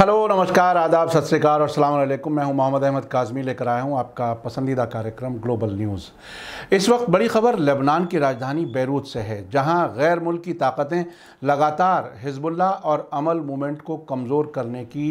hello नमस्कार आदाब सत श्रीकाल और सलाम मैं हूं मोहम्मद अहमद काजमी लेकर आया हूं आपका पसंदीदा कार्यक्रम ग्लोबल न्यूज़ इस वक्त बड़ी खबर लेबनान की राजधानी बैरूत से है जहां गैर मुल्की ताकतें लगातार हिजबुल्ला और अमल मूवमेंट को कमज़ोर करने की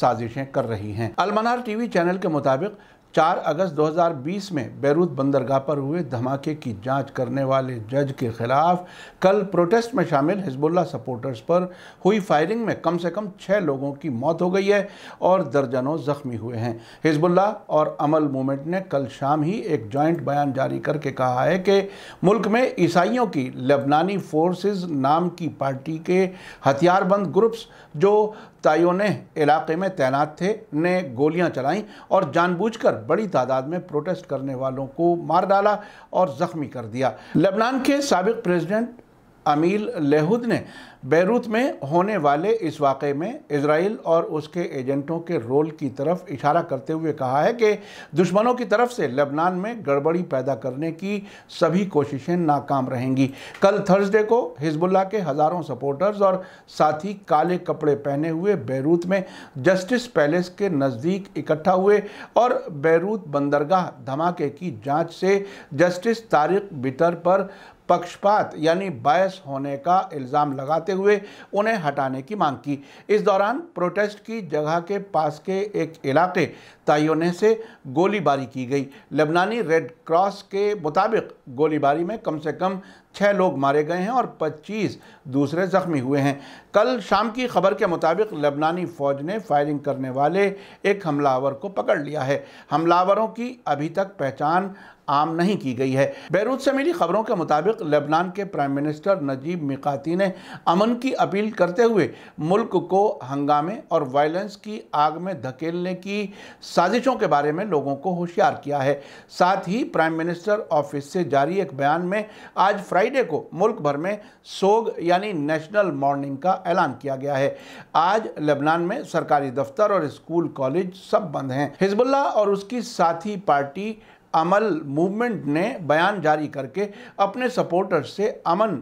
साजिशें कर रही हैं अलमनार टीवी चैनल के मुताबिक 4 अगस्त 2020 में बैरूत बंदरगाह पर हुए धमाके की जांच करने वाले जज के खिलाफ कल प्रोटेस्ट में शामिल हिजबुल्ला सपोर्टर्स पर हुई फायरिंग में कम से कम छः लोगों की मौत हो गई है और दर्जनों जख्मी हुए हैं हिजबुल्ला और अमल मूवमेंट ने कल शाम ही एक जॉइंट बयान जारी करके कहा है कि मुल्क में ईसाइयों की लेबनानी फोर्स नाम की पार्टी के हथियारबंद ग्रुप्स जो ताइयों ने इलाके में तैनात थे ने गोलियां चलाईं और जानबूझकर बड़ी तादाद में प्रोटेस्ट करने वालों को मार डाला और ज़ख्मी कर दिया लेबनान के सबक प्रेजिडेंट अमील लहूद ने बैरूत में होने वाले इस वाक़े में इसराइल और उसके एजेंटों के रोल की तरफ इशारा करते हुए कहा है कि दुश्मनों की तरफ से लेबनान में गड़बड़ी पैदा करने की सभी कोशिशें नाकाम रहेंगी कल थर्सडे को हिजबुल्ला के हज़ारों सपोर्टर्स और साथी काले कपड़े पहने हुए बैरूत में जस्टिस पैलेस के नज़दीक इकट्ठा हुए और बैरूत बंदरगाह धमाके की जाँच से जस्टिस तारिक बिटर पर पक्षपात यानी बायस होने का इल्ज़ाम लगाते हुए उन्हें हटाने की मांग की इस दौरान प्रोटेस्ट की जगह के पास के एक इलाके तयने से गोलीबारी की गई लेबनानी रेड क्रॉस के मुताबिक गोलीबारी में कम से कम छः लोग मारे गए हैं और 25 दूसरे ज़ख्मी हुए हैं कल शाम की खबर के मुताबिक लबनानी फ़ौज ने फायरिंग करने वाले एक हमलावर को पकड़ लिया है हमलावरों की अभी तक पहचान आम नहीं की गई है बैरूत से मिली खबरों के मुताबिक लेबनान के प्राइम मिनिस्टर नजीब मिकाती ने अमन की अपील करते हुए मुल्क को हंगामे और वायलेंस की आग में धकेलने की साजिशों के बारे में लोगों को होशियार किया है साथ ही प्राइम मिनिस्टर ऑफिस से जारी एक बयान में आज फ्राइडे को मुल्क भर में सोग यानी नेशनल मॉर्निंग का ऐलान किया गया है आज लेबनान में सरकारी दफ्तर और स्कूल कॉलेज सब बंद हैं हिजबुल्ला और उसकी साथी पार्टी अमल मूवमेंट ने बयान जारी करके अपने सपोर्टर्स से अमन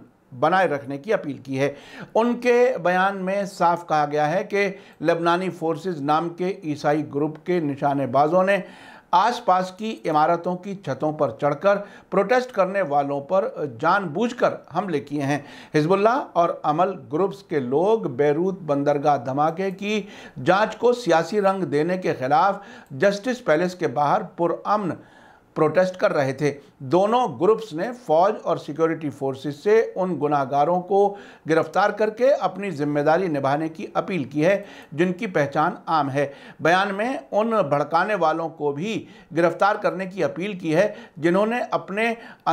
बनाए रखने की अपील की है उनके बयान में साफ कहा गया है कि लेबनानी फोर्सेस नाम के ईसाई ग्रुप के निशानेबाजों ने आसपास की इमारतों की छतों पर चढ़कर प्रोटेस्ट करने वालों पर जानबूझकर हमले किए हैं हिजबुल्ला और अमल ग्रुप्स के लोग बैरूत बंदरगाह धमाके की जांच को सियासी रंग देने के खिलाफ जस्टिस पैलेस के बाहर पुरअमन प्रोटेस्ट कर रहे थे दोनों ग्रुप्स ने फौज और सिक्योरिटी फोर्सेस से उन गुनाहगारों को गिरफ्तार करके अपनी जिम्मेदारी निभाने की अपील की है जिनकी पहचान आम है बयान में उन भड़काने वालों को भी गिरफ्तार करने की अपील की है जिन्होंने अपने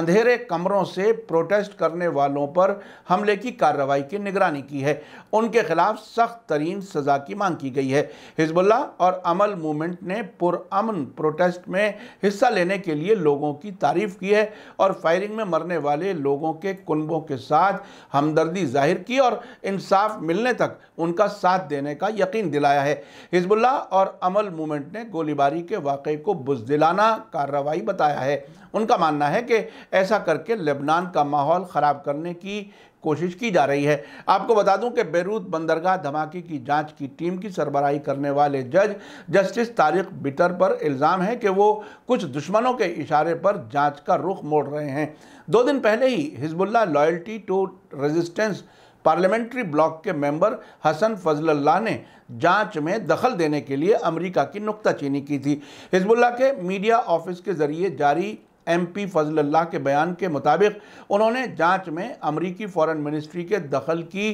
अंधेरे कमरों से प्रोटेस्ट करने वालों पर हमले की कार्रवाई की निगरानी की है उनके खिलाफ सख्त तरीन सजा की मांग की गई है हिजबुल्ला और अमल मूवमेंट ने पुरअमन प्रोटेस्ट में हिस्सा लेने के के लिए लोगों की तारीफ़ की है और फायरिंग में मरने वाले लोगों के कुनबों के साथ हमदर्दी जाहिर की और इंसाफ मिलने तक उनका साथ देने का यकीन दिलाया है हिजबुल्ला और अमल मूवमेंट ने गोलीबारी के वाक़े को बुजदिलाना कार्रवाई बताया है उनका मानना है कि ऐसा करके लेबनान का माहौल ख़राब करने की कोशिश की जा रही है आपको बता दूं कि बैरूत बंदरगाह धमाके की जांच की टीम की सरबराही करने वाले जज जस्टिस तारिक बिटर पर इल्ज़ाम है कि वो कुछ दुश्मनों के इशारे पर जांच का रुख मोड़ रहे हैं दो दिन पहले ही Hezbollah loyalty to resistance parliamentary bloc के मेंबर हसन फजल्ला ने जांच में दखल देने के लिए अमेरिका की नुकताचीनी की थी हिजबुल्ला के मीडिया ऑफिस के जरिए जारी एमपी फजल्ला के बयान के मुताबिक उन्होंने जांच में अमरीकी फॉरेन मिनिस्ट्री के दखल की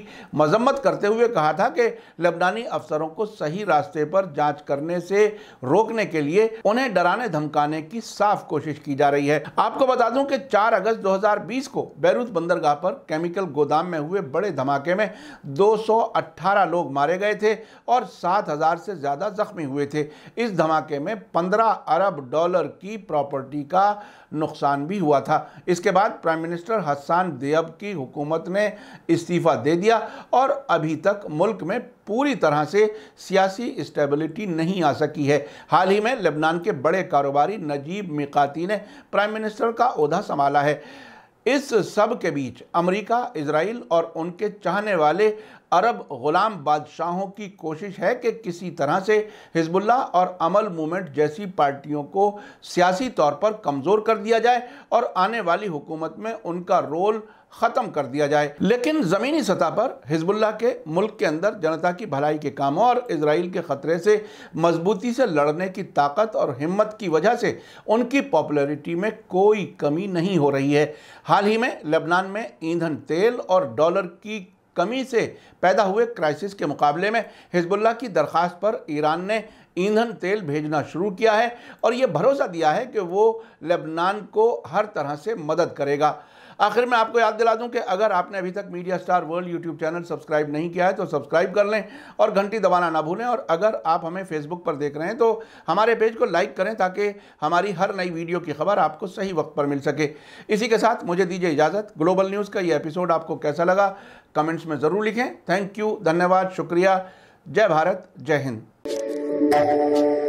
मजम्मत करते हुए कहा था कि लबनानी अफसरों को सही रास्ते पर जांच करने से रोकने के लिए उन्हें डराने धमकाने की साफ कोशिश की जा रही है आपको बता दूं कि 4 अगस्त 2020 को बैरूत बंदरगाह पर केमिकल गोदाम में हुए बड़े धमाके में अट्ठारह लोग मारे गए थे और हज़ार से ज़्यादा जख्मी हुए थे इस धमाके में पंद्रह अरब डॉलर की प्रॉपर्टी का नुकसान भी हुआ था इसके बाद प्राइम मिनिस्टर हसान देअब की हुकूमत ने इस्तीफ़ा दे दिया और अभी तक मुल्क में पूरी तरह से सियासी स्टेबिलिटी नहीं आ सकी है हाल ही में लेबनान के बड़े कारोबारी नजीब मिकाती ने प्राइम मिनिस्टर का अहदा संभाला है इस सब के बीच अमेरिका, इसराइल और उनके चाहने वाले अरब ग़ुलाम बादशाहों की कोशिश है कि किसी तरह से हिजबुल्ला और अमल मूवमेंट जैसी पार्टियों को सियासी तौर पर कमज़ोर कर दिया जाए और आने वाली हुकूमत में उनका रोल ख़त्म कर दिया जाए लेकिन ज़मीनी सतह पर हिजबुल्ला के मुल्क के अंदर जनता की भलाई के कामों और इसराइल के ख़तरे से मजबूती से लड़ने की ताकत और हिम्मत की वजह से उनकी पॉपुलैरिटी में कोई कमी नहीं हो रही है हाल ही में लेबनान में ईंधन तेल और डॉलर की कमी से पैदा हुए क्राइसिस के मुकाबले में हिजबुल्ला की दरख्वास्त पर ईरान ने ईंधन तेल भेजना शुरू किया है और ये भरोसा दिया है कि वो लेबनान को हर तरह से मदद करेगा आखिर में आपको याद दिला दूं कि अगर आपने अभी तक media star world YouTube channel subscribe नहीं किया है तो सब्सक्राइब कर लें और घंटी दबाना ना भूलें और अगर आप हमें फेसबुक पर देख रहे हैं तो हमारे पेज को लाइक करें ताकि हमारी हर नई वीडियो की खबर आपको सही वक्त पर मिल सके इसी के साथ मुझे दीजिए इजाज़त ग्लोबल न्यूज़ का ये एपिसोड आपको कैसा लगा कमेंट्स में ज़रूर लिखें थैंक यू धन्यवाद शुक्रिया जय भारत जय हिंद